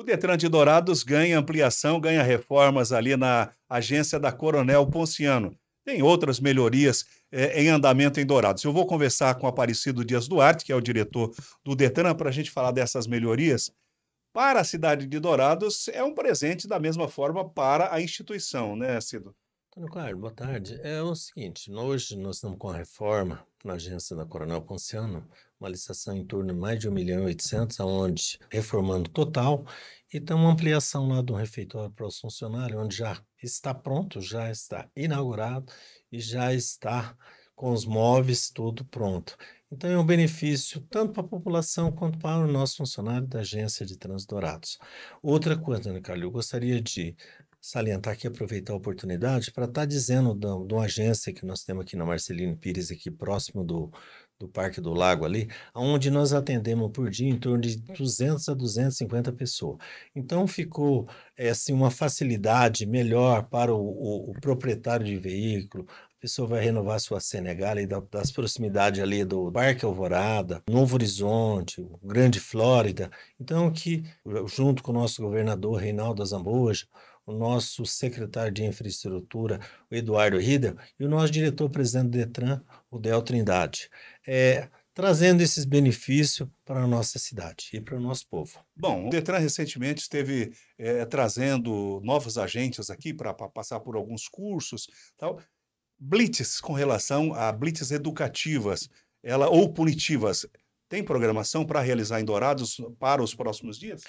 O Detran de Dourados ganha ampliação, ganha reformas ali na agência da Coronel Ponciano. Tem outras melhorias é, em andamento em Dourados. Eu vou conversar com o Aparecido Dias Duarte, que é o diretor do Detran, para a gente falar dessas melhorias. Para a cidade de Dourados, é um presente da mesma forma para a instituição, né, Cido? Antônio Carlos, boa tarde. É o seguinte, hoje nós estamos com a reforma na agência da Coronel Ponciano, uma licitação em torno de mais de 1 milhão e 800, aonde reformando total, e tem uma ampliação lá do refeitório para os funcionários, onde já está pronto, já está inaugurado e já está com os móveis tudo pronto. Então é um benefício tanto para a população quanto para o nosso funcionário da agência de Transdourados. Outra coisa, Ana Carla, eu gostaria de salientar aqui, aproveitar a oportunidade para estar tá dizendo de uma agência que nós temos aqui na Marcelino Pires, aqui próximo do, do Parque do Lago ali, onde nós atendemos por dia em torno de 200 a 250 pessoas. Então ficou é, assim uma facilidade melhor para o, o, o, proprietário de veículo. A pessoa vai renovar sua Senegala e da, das proximidades ali do Parque Alvorada, Novo Horizonte, Grande Flórida. Então que junto com o nosso governador Reinaldo Azambuja, o nosso secretário de infraestrutura, o Eduardo Rida e o nosso diretor-presidente do DETRAN, o Del Trindade. É, trazendo esses benefícios para a nossa cidade e para o nosso povo. Bom, o Detran recentemente esteve é, trazendo novos agentes aqui para passar por alguns cursos, tal. Blitz com relação a blitz educativas, ela ou punitivas, tem programação para realizar em Dourados para os próximos dias?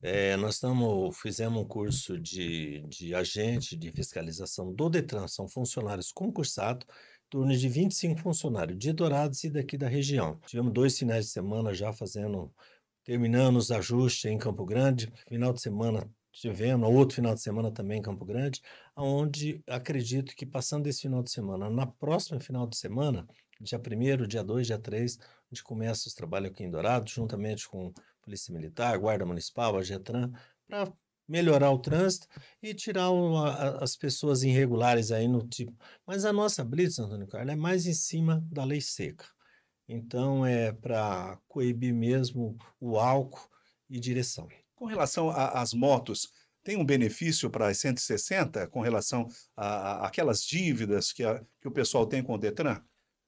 É, nós tamo, fizemos um curso de, de agente de fiscalização do Detran, são funcionários concursados, turnos de 25 funcionários de Dourados e daqui da região. Tivemos dois finais de semana já fazendo, terminando os ajustes em Campo Grande, final de semana tivemos, outro final de semana também em Campo Grande, onde acredito que passando esse final de semana, na próxima final de semana, dia 1 dia 2, dia 3, a gente começa os trabalhos aqui em Dourado, juntamente com Polícia Militar, Guarda Municipal, a Getran, para melhorar o trânsito e tirar o, a, as pessoas irregulares aí no tipo. Mas a nossa blitz, Antônio Carlos, é mais em cima da lei seca. Então é para coibir mesmo o álcool e direção. Com relação às motos, tem um benefício para as 160 com relação àquelas dívidas que, a, que o pessoal tem com o Detran?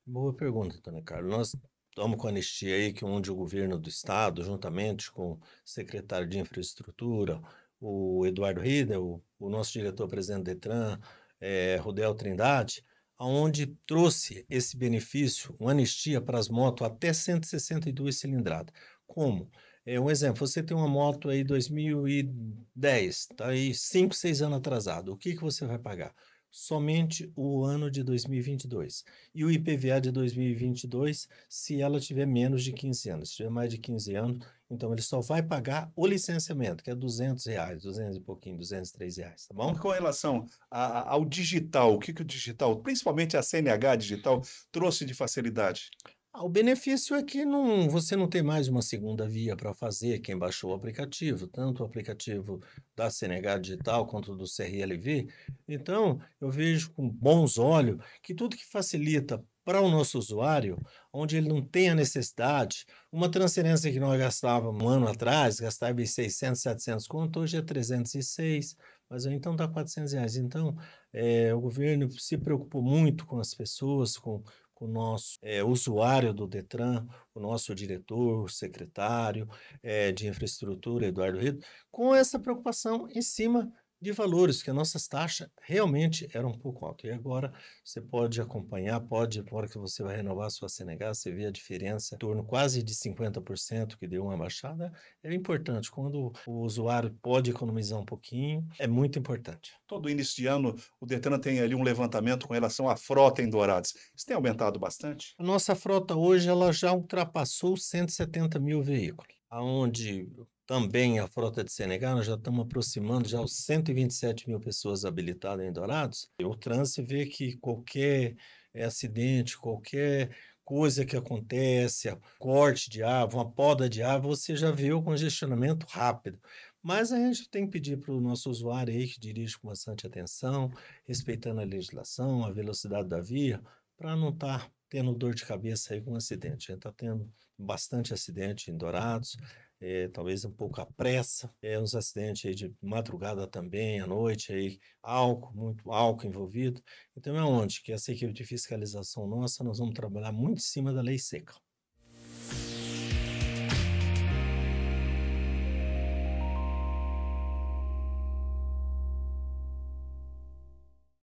Boa pergunta, Tony Carlos. Nós estamos com a anistia aí, que onde o governo do estado, juntamente com o secretário de infraestrutura, o Eduardo Rida, o, nosso diretor-presidente Detran, é, eh, Rodel Trindade, aonde trouxe esse benefício, uma anistia para as motos até 162 cilindradas. Como? É um exemplo, você tem uma moto aí 2010, tá aí 5, 6 anos atrasado, o que, que você vai pagar? somente o ano de 2022. E o IPVA de 2022, se ela tiver menos de 15 anos. Se tiver mais de 15 anos, então ele só vai pagar o licenciamento, que é 200 reais, 200 e pouquinho, 203 reais, tá bom? Com relação a, ao digital, o que, que o digital, principalmente a CNH digital, trouxe de facilidade? Ah, o benefício é que não, você não tem mais uma segunda via para fazer quem baixou o aplicativo, tanto o aplicativo da Senegal Digital quanto do CRLV. Então, eu vejo com bons olhos que tudo que facilita para o nosso usuário, onde ele não tem a necessidade, uma transferência que nós gastávamos um ano atrás, gastava em 600, 700 conto, hoje é 306, mas então está 400 reais. Então, é, o governo se preocupou muito com as pessoas, com com o nosso é, usuário do Detran, o nosso diretor, secretário é, de infraestrutura, Eduardo Rido, com essa preocupação em cima de valores, que as nossas taxas realmente eram um pouco altas. E agora você pode acompanhar, pode, na hora que você vai renovar a sua CNH, você vê a diferença, em torno quase de 50% que deu uma baixada. É importante, quando o usuário pode economizar um pouquinho, é muito importante. Todo início de ano, o Detran tem ali um levantamento com relação à frota em Dourados. Isso tem aumentado bastante? A nossa frota hoje, ela já ultrapassou 170 mil veículos aonde também a frota de Senegal, nós já estamos aproximando já os 127 mil pessoas habilitadas em Dourados. E o trânsito vê que qualquer acidente, qualquer coisa que acontece, corte de árvore, uma poda de árvore, você já vê o congestionamento rápido. Mas a gente tem que pedir para o nosso usuário aí que dirige com bastante atenção, respeitando a legislação, a velocidade da via, para não estar tá tendo dor de cabeça aí com um acidente. A gente está tendo bastante acidente em Dourados, é, talvez um pouco a pressa, é, uns acidentes de madrugada também, à noite, aí, álcool, muito álcool envolvido. Então é onde que essa equipe de fiscalização nossa, nós vamos trabalhar muito em cima da lei seca.